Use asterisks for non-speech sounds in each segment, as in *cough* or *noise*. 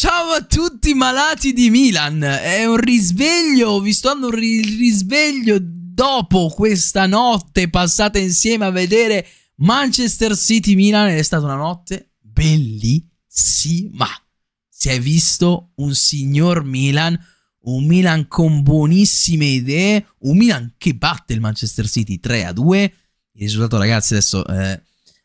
Ciao a tutti malati di Milan, è un risveglio, vi sto dando un ri risveglio dopo questa notte passata insieme a vedere Manchester City Milan è stata una notte bellissima. Si è visto un signor Milan, un Milan con buonissime idee, un Milan che batte il Manchester City 3 a 2. Il risultato ragazzi adesso... Eh,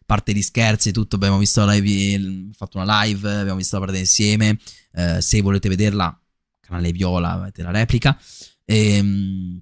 parte gli scherzi e tutto, abbiamo visto la live, fatto una live, abbiamo visto la parte insieme, eh, se volete vederla, canale Viola, avete la replica, e, ehm,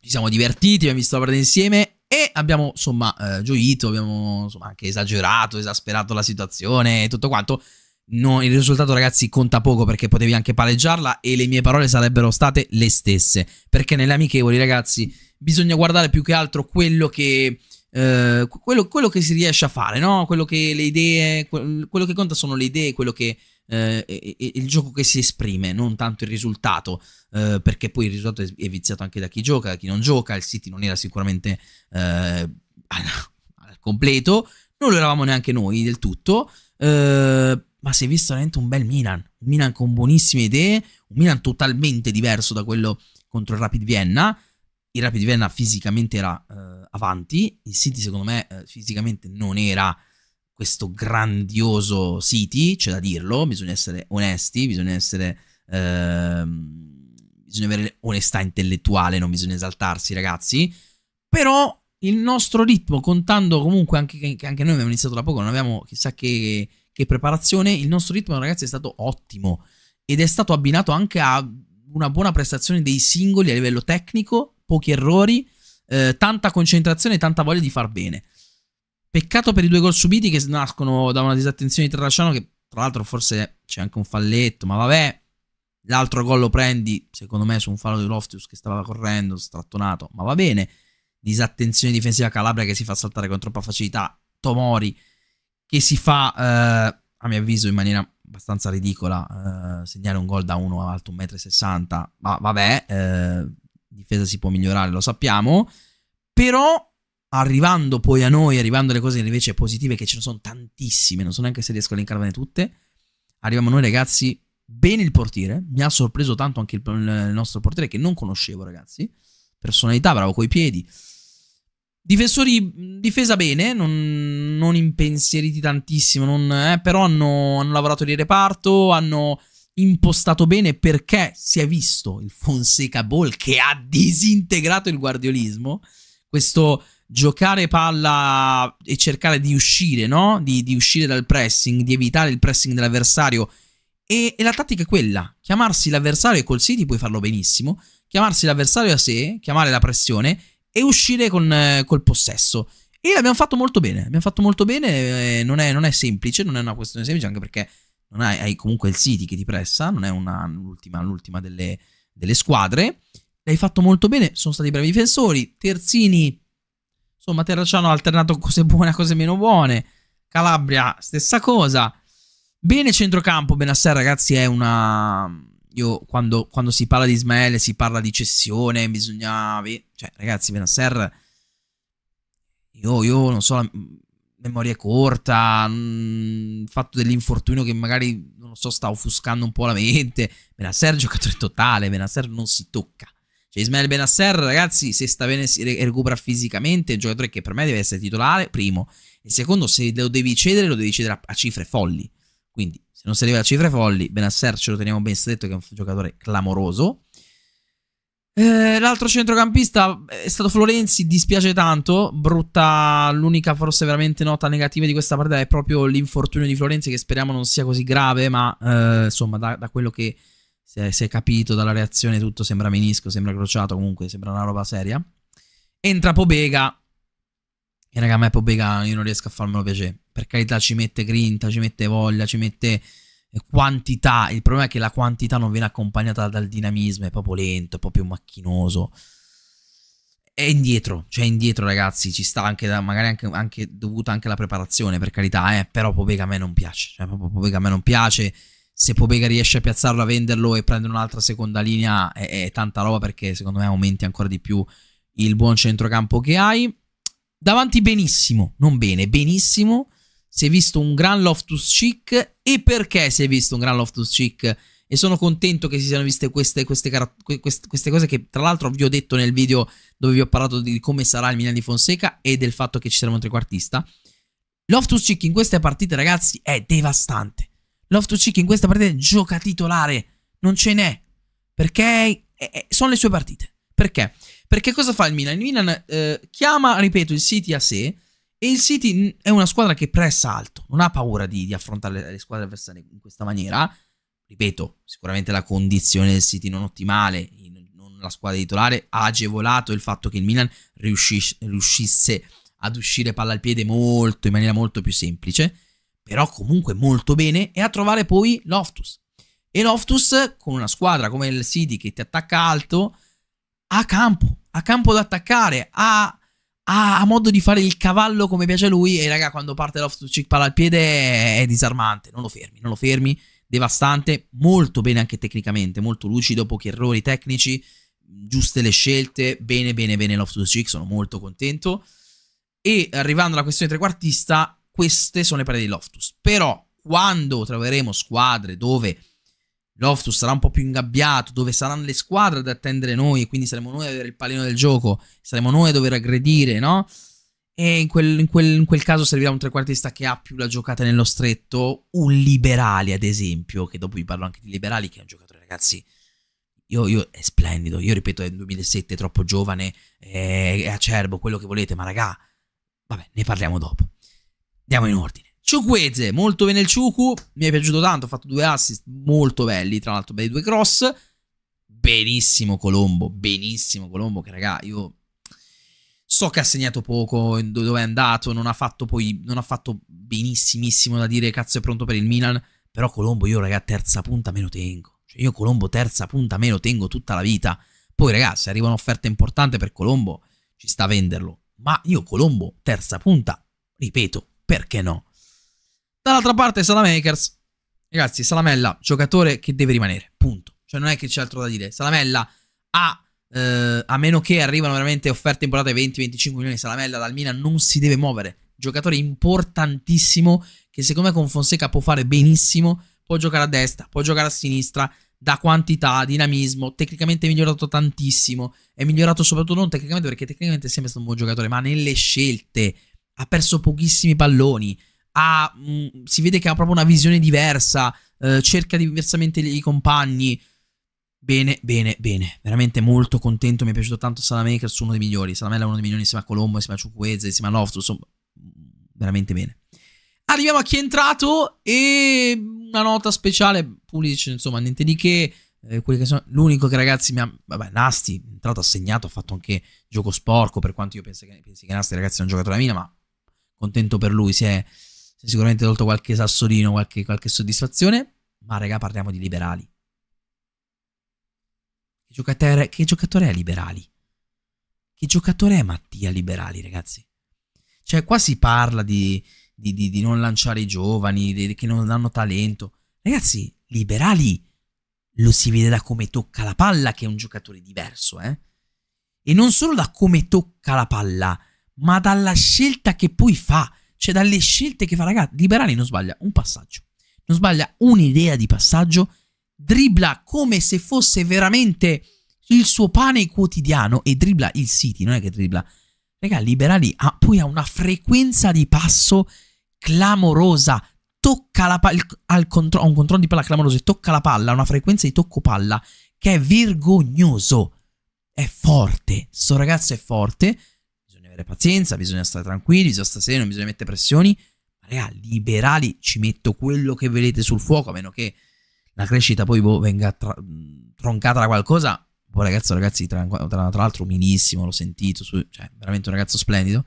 ci siamo divertiti, abbiamo visto la parte insieme e abbiamo insomma eh, gioito, abbiamo insomma, anche esagerato, esasperato la situazione e tutto quanto. No, il risultato, ragazzi, conta poco perché potevi anche pareggiarla e le mie parole sarebbero state le stesse. Perché nelle amichevoli, ragazzi, bisogna guardare più che altro quello che eh, quello, quello, che si riesce a fare, no? quello che le idee, quello che conta sono le idee, quello che eh, e, e il gioco che si esprime, non tanto il risultato, eh, perché poi il risultato è viziato anche da chi gioca, da chi non gioca, il City non era sicuramente eh, al, al, completo, non lo eravamo neanche noi del tutto, eh, ma si è visto veramente un bel Milan, un Milan con buonissime idee, un Milan totalmente diverso da quello contro il Rapid Vienna, il Rapid Vienna fisicamente era eh, avanti, il City secondo me eh, fisicamente non era questo grandioso City, c'è da dirlo, bisogna essere onesti, bisogna essere... Ehm, bisogna avere onestà intellettuale, non bisogna esaltarsi ragazzi, però il nostro ritmo, contando comunque anche che anche noi abbiamo iniziato da poco, non abbiamo chissà che, che preparazione, il nostro ritmo ragazzi è stato ottimo ed è stato abbinato anche a una buona prestazione dei singoli a livello tecnico pochi errori, eh, tanta concentrazione e tanta voglia di far bene. Peccato per i due gol subiti che nascono da una disattenzione di Tralciano che tra l'altro forse c'è anche un falletto, ma vabbè. L'altro gol lo prendi, secondo me, su un fallo di Loftus che stava correndo, strattonato, ma va bene. Disattenzione difensiva Calabria che si fa saltare con troppa facilità. Tomori che si fa, eh, a mio avviso, in maniera abbastanza ridicola, eh, segnare un gol da 1 alto 1,60 m, ma vabbè, eh, difesa si può migliorare, lo sappiamo, però arrivando poi a noi, arrivando alle cose invece positive, che ce ne sono tantissime, non so neanche se riesco a elencarvene tutte, arriviamo noi ragazzi, bene il portiere, mi ha sorpreso tanto anche il, il nostro portiere che non conoscevo ragazzi, personalità, bravo coi piedi, Difensori, difesa bene, non, non impensieriti tantissimo, non, eh, però hanno, hanno, lavorato di reparto, hanno impostato bene perché si è visto il Fonseca Ball che ha disintegrato il guardiolismo, questo giocare palla e cercare di uscire, no? di, di uscire dal pressing, di evitare il pressing dell'avversario. E, e, la tattica è quella, chiamarsi l'avversario e col City puoi farlo benissimo, chiamarsi l'avversario a sé, chiamare la pressione e uscire con, eh, col possesso. E l'abbiamo fatto molto bene, abbiamo fatto molto bene, eh, non, è, non, è, semplice, non è una questione semplice anche perché non hai, hai comunque il City che ti pressa, non è una, l'ultima, l'ultima delle, delle squadre. L'hai fatto molto bene, sono stati bravi difensori. Terzini, insomma, Terracciano ha alternato cose buone a cose meno buone. Calabria, stessa cosa. Bene centrocampo, Benasser ragazzi è una... Io quando, quando, si parla di Ismaele si parla di cessione, bisogna... Cioè ragazzi Benasser... Io, io non so memoria corta, mh, mm, fatto dell'infortunio che magari, non lo so, sta offuscando un po' la mente. Benasser è giocatore totale, Benasser non si tocca. Cioè Ismael Benasser, ragazzi, se sta bene si recupera fisicamente, è un giocatore che per me deve essere titolare, primo. E secondo, se lo devi cedere, lo devi cedere a, a cifre folli. Quindi, se non si arriva a cifre folli, Benasser ce lo teniamo ben stretto che è un giocatore clamoroso. Eh, l'altro centrocampista eh, è stato Florenzi, dispiace tanto, brutta, l'unica forse veramente nota negativa di questa partita è proprio l'infortunio di Florenzi che speriamo non sia così grave, ma eh, insomma da, da, quello che si è, si è, capito dalla reazione tutto sembra menisco, sembra crociato, comunque sembra una roba seria. Entra Pobega e raga a me Pobega io non riesco a farmelo piacere, per carità ci mette grinta, ci mette voglia, ci mette quantità, il problema è che la quantità non viene accompagnata dal dinamismo, è proprio lento, è proprio macchinoso. È indietro, cioè indietro ragazzi, ci sta anche, da, magari anche, anche dovuta anche alla preparazione per carità, eh, però Pobega a me non piace, cioè proprio Pobega a me non piace, se Pobega riesce a piazzarlo, a venderlo e prendere un'altra seconda linea è, è tanta roba perché secondo me aumenti ancora di più il buon centrocampo che hai. Davanti benissimo, non bene, benissimo si è visto un gran Loftus Cheek e perché si è visto un gran Loftus Cheek e sono contento che si siano viste queste, queste, queste, queste cose che tra l'altro vi ho detto nel video dove vi ho parlato di come sarà il Milan di Fonseca e del fatto che ci sarà un trequartista. Loftus Cheek in queste partite ragazzi è devastante. Loftus Cheek in queste partite gioca titolare, non ce n'è, perché sono le sue partite. Perché? Perché cosa fa il Milan? Il Milan eh, chiama, ripeto, il City a sé, e il City è una squadra che pressa alto, non ha paura di, di affrontare le, le squadre avversarie in questa maniera. Ripeto, sicuramente la condizione del City non ottimale, non la squadra titolare, ha agevolato il fatto che il Milan riuscisse, riuscisse ad uscire palla al piede molto, in maniera molto più semplice, però comunque molto bene, e a trovare poi Loftus. E Loftus, con una squadra come il City che ti attacca alto, ha campo, ha campo da attaccare, ha ha, ha modo di fare il cavallo come piace a lui e raga quando parte l'off to cheek palla al piede è, disarmante, non lo fermi, non lo fermi, devastante, molto bene anche tecnicamente, molto lucido, pochi errori tecnici, giuste le scelte, bene bene bene l'off to cheek, sono molto contento. E arrivando alla questione trequartista, queste sono le pareti di Loftus. Però quando troveremo squadre dove Loftus sarà un po' più ingabbiato, dove saranno le squadre ad attendere noi, quindi saremo noi ad avere il pallino del gioco, saremo noi a dover aggredire, no? E in quel, in quel, in quel caso servirà un trequartista che ha più la giocata nello stretto, un liberale ad esempio, che dopo vi parlo anche di liberali, che è un giocatore, ragazzi, io, io, è splendido, io ripeto, è 2007, è troppo giovane, è, è acerbo, quello che volete, ma raga, vabbè, ne parliamo dopo. Andiamo in ordine. Ciuqueze, molto bene il Ciucu, mi è piaciuto tanto, ha fatto due assist molto belli, tra l'altro bei due cross. Benissimo Colombo, benissimo Colombo, che raga, io so che ha segnato poco, dove è andato, non ha fatto poi, non ha fatto benissimissimo da dire cazzo è pronto per il Milan, però Colombo io raga terza punta me lo tengo, cioè io Colombo terza punta me lo tengo tutta la vita. Poi raga, se arriva un'offerta importante per Colombo, ci sta a venderlo, ma io Colombo terza punta, ripeto, perché no? Dall'altra parte Salamakers. Ragazzi, Salamella, giocatore che deve rimanere, punto. Cioè non è che c'è altro da dire. Salamella ha, eh, a meno che arrivano veramente offerte importanti 20-25 milioni, Salamella dal Milan non si deve muovere. Giocatore importantissimo che secondo me con Fonseca può fare benissimo. Può giocare a destra, può giocare a sinistra, da quantità, dinamismo, tecnicamente è migliorato tantissimo, è migliorato soprattutto non tecnicamente perché tecnicamente è sempre stato un buon giocatore, ma nelle scelte, ha perso pochissimi palloni, ha, mh, mm, si vede che ha proprio una visione diversa, eh, cerca diversamente i compagni. Bene, bene, bene. Veramente molto contento. Mi è piaciuto tanto Salamakers, uno dei migliori. Salamella è uno dei migliori insieme a Colombo, insieme a Ciucuezza, insieme a Loftus. Insomma, mm, veramente bene. Arriviamo a chi è entrato e una nota speciale. Pulic, insomma, niente di che. Eh, che sono... L'unico che ragazzi mi ha... Vabbè, Nasti è entrato, ha segnato, ha fatto anche gioco sporco, per quanto io pensi che, pensi che Nasti ragazzi non un giocatore la mina, ma contento per lui, si è sicuramente tolto qualche sassolino, qualche, qualche soddisfazione, ma raga parliamo di liberali. Che giocatore, che giocatore è liberali? Che giocatore è Mattia Liberali, ragazzi? Cioè, qua si parla di, di, di, di non lanciare i giovani, di, che non hanno talento. Ragazzi, Liberali lo si vede da come tocca la palla, che è un giocatore diverso, eh? E non solo da come tocca la palla, ma dalla scelta che poi fa. Cioè dalle scelte che fa, ragazzi, Liberali non sbaglia un passaggio, non sbaglia un'idea di passaggio, dribbla come se fosse veramente il suo pane quotidiano e dribbla il City, non è che dribbla. Raga, Liberali ha, poi ha una frequenza di passo clamorosa, tocca la palla, ha un controllo di palla clamoroso e tocca la palla, una frequenza di tocco palla che è vergognoso. È forte, sto ragazzo è forte avere pazienza, bisogna stare tranquilli, bisogna stare sereni, non bisogna mettere pressioni. Ma raga, liberali ci metto quello che vedete sul fuoco, a meno che la crescita poi boh, venga troncata da qualcosa. Boh, ragazzo, ragazzi, tra, tra, tra l'altro umilissimo, l'ho sentito, su, cioè veramente un ragazzo splendido.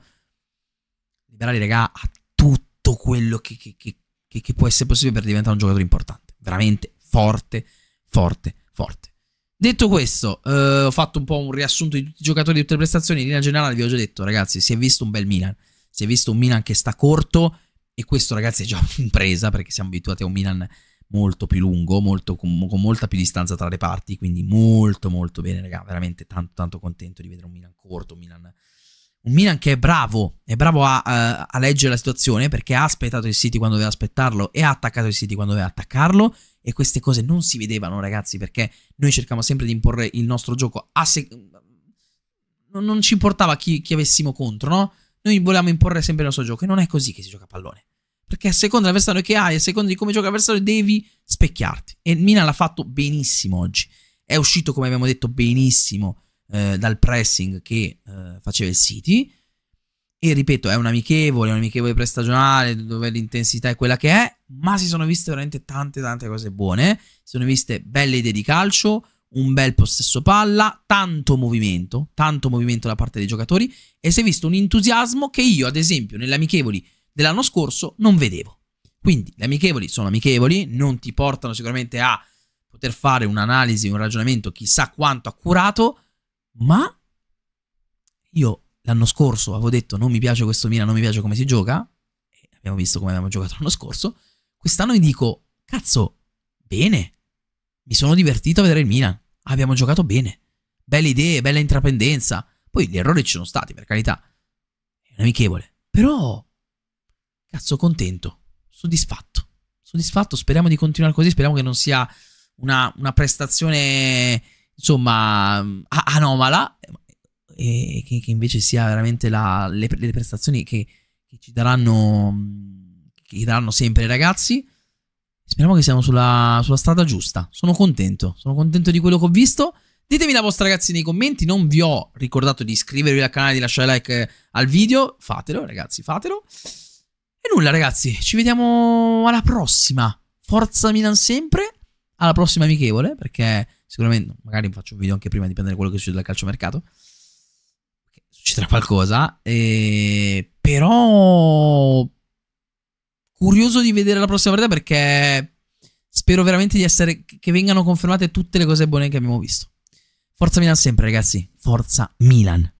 Liberali, raga, ha tutto quello che, che, che, che può essere possibile per diventare un giocatore importante. Veramente forte, forte, forte. Detto questo, eh, ho fatto un po' un riassunto di tutti i giocatori di tutte le prestazioni. In linea generale, vi ho già detto, ragazzi, si è visto un bel Milan. Si è visto un Milan che sta corto. E questo, ragazzi, è già *laughs* un'impresa perché siamo abituati a un Milan molto più lungo, molto, con, con, molta più distanza tra le parti. Quindi, molto, molto bene, ragazzi. Veramente tanto, tanto contento di vedere un Milan corto. Un Milan un Milan che è bravo, è bravo a, a, eh, a, leggere la situazione perché ha aspettato il City quando doveva aspettarlo e ha attaccato il City quando doveva attaccarlo e queste cose non si vedevano ragazzi perché noi cerchiamo sempre di imporre il nostro gioco a se- non, non ci importava chi, chi avessimo contro, no? Noi volevamo imporre sempre il nostro gioco e non è così che si gioca a pallone. Perché a seconda dell'avversario che hai, a seconda di come gioca l'avversario, devi specchiarti. E Milan l'ha fatto benissimo oggi. È uscito, come abbiamo detto, benissimo eh, dal pressing che eh, faceva il City. E ripeto, è un amichevole, un amichevole prestagionale dove l'intensità è quella che è, ma si sono viste veramente tante tante cose buone, si sono viste belle idee di calcio, un bel possesso palla, tanto movimento, tanto movimento da parte dei giocatori e si è visto un entusiasmo che io, ad esempio, nelle amichevoli dell'anno scorso non vedevo. Quindi le amichevoli sono amichevoli, non ti portano sicuramente a poter fare un'analisi, un ragionamento chissà quanto accurato, ma io l'anno scorso avevo detto non mi piace questo Milan, non mi piace come si gioca, abbiamo visto come abbiamo giocato l'anno scorso, quest'anno mi dico, cazzo, bene, mi sono divertito a vedere il Milan, abbiamo giocato bene, belle idee, bella intraprendenza, poi gli errori ci sono stati, per carità, è amichevole, però, cazzo, contento, soddisfatto, soddisfatto, speriamo di continuare così, speriamo che non sia una, una prestazione insomma, mm, anomala, e che, che invece sia veramente la, le, le, prestazioni che, che, ci daranno, mm, che daranno sempre i ragazzi. Speriamo che siamo sulla, sulla strada giusta. Sono contento, sono contento di quello che ho visto. Ditemi la vostra ragazzi nei commenti, non vi ho ricordato di iscrivervi al canale, di lasciare like eh, al video, fatelo ragazzi, fatelo. E nulla ragazzi, ci vediamo alla prossima. Forza Milan sempre, alla prossima amichevole, perché Sicuramente, magari faccio un video anche prima, di prendere quello che succede dal calciomercato. Succederà qualcosa. Eh, però. Curioso di vedere la prossima partita perché. Spero veramente di essere. Che vengano confermate tutte le cose buone che abbiamo visto. Forza Milan sempre, ragazzi. Forza Milan.